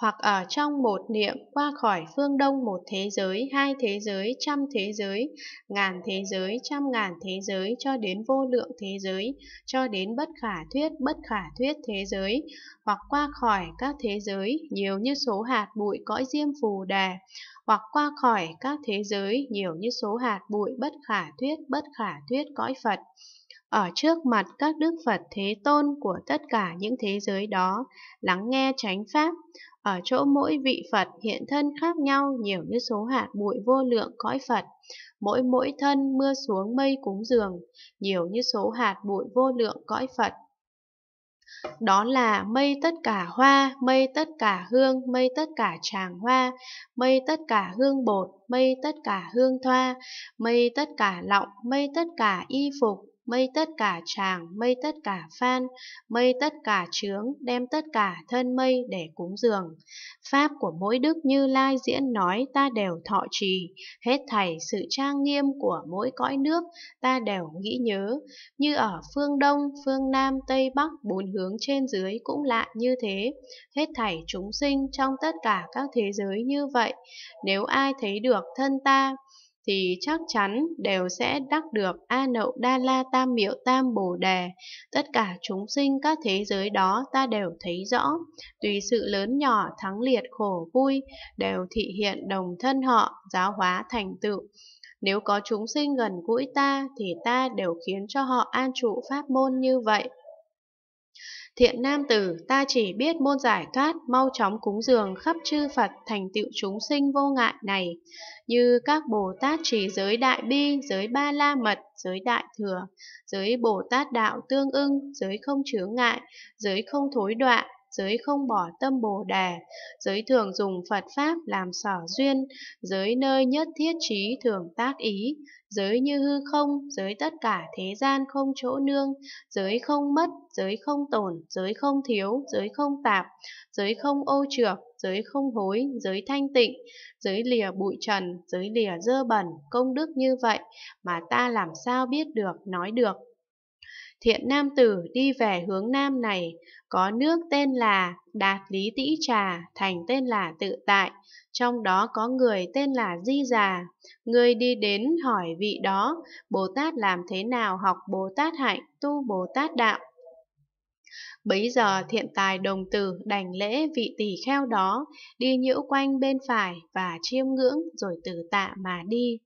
hoặc ở trong một niệm qua khỏi phương đông một thế giới, hai thế giới, trăm thế giới, ngàn thế giới, trăm ngàn thế giới, cho đến vô lượng thế giới, cho đến bất khả thuyết, bất khả thuyết thế giới, hoặc qua khỏi các thế giới nhiều như số hạt bụi cõi diêm phù đà, hoặc qua khỏi các thế giới nhiều như số hạt bụi bất khả thuyết, bất khả thuyết cõi Phật ở trước mặt các đức Phật Thế Tôn của tất cả những thế giới đó, lắng nghe chánh pháp, ở chỗ mỗi vị Phật hiện thân khác nhau nhiều như số hạt bụi vô lượng cõi Phật, mỗi mỗi thân mưa xuống mây cúng dường, nhiều như số hạt bụi vô lượng cõi Phật. Đó là mây tất cả hoa, mây tất cả hương, mây tất cả tràng hoa, mây tất cả hương bột, mây tất cả hương thoa, mây tất cả lọng, mây tất cả y phục, mây tất cả tràng, mây tất cả phan, mây tất cả trướng, đem tất cả thân mây để cúng dường. Pháp của mỗi đức như lai diễn nói ta đều thọ trì, hết thảy sự trang nghiêm của mỗi cõi nước ta đều nghĩ nhớ, như ở phương Đông, phương Nam, Tây Bắc, bốn hướng trên dưới cũng lạ như thế, hết thảy chúng sinh trong tất cả các thế giới như vậy, nếu ai thấy được thân ta, thì chắc chắn đều sẽ đắc được A Nậu Đa La Tam Miệu Tam Bồ Đề. Tất cả chúng sinh các thế giới đó ta đều thấy rõ, tùy sự lớn nhỏ thắng liệt khổ vui, đều thị hiện đồng thân họ, giáo hóa thành tựu. Nếu có chúng sinh gần gũi ta thì ta đều khiến cho họ an trụ pháp môn như vậy. Thiện nam tử, ta chỉ biết môn giải thoát, mau chóng cúng dường khắp chư Phật thành tựu chúng sinh vô ngại này, như các Bồ Tát chỉ giới đại bi, giới ba la mật, giới đại thừa, giới Bồ Tát đạo tương ưng, giới không chướng ngại, giới không thối đoạn giới không bỏ tâm bồ đề, giới thường dùng Phật Pháp làm sở duyên, giới nơi nhất thiết trí thường tác ý, giới như hư không, giới tất cả thế gian không chỗ nương, giới không mất, giới không tổn, giới không thiếu, giới không tạp, giới không ô trược, giới không hối, giới thanh tịnh, giới lìa bụi trần, giới lìa dơ bẩn, công đức như vậy mà ta làm sao biết được, nói được thiện nam tử đi về hướng nam này, có nước tên là Đạt Lý Tĩ Trà, thành tên là Tự Tại, trong đó có người tên là Di Già. Người đi đến hỏi vị đó, Bồ Tát làm thế nào học Bồ Tát hạnh, tu Bồ Tát đạo. Bấy giờ thiện tài đồng tử đành lễ vị tỳ kheo đó, đi nhiễu quanh bên phải và chiêm ngưỡng rồi từ tạ mà đi.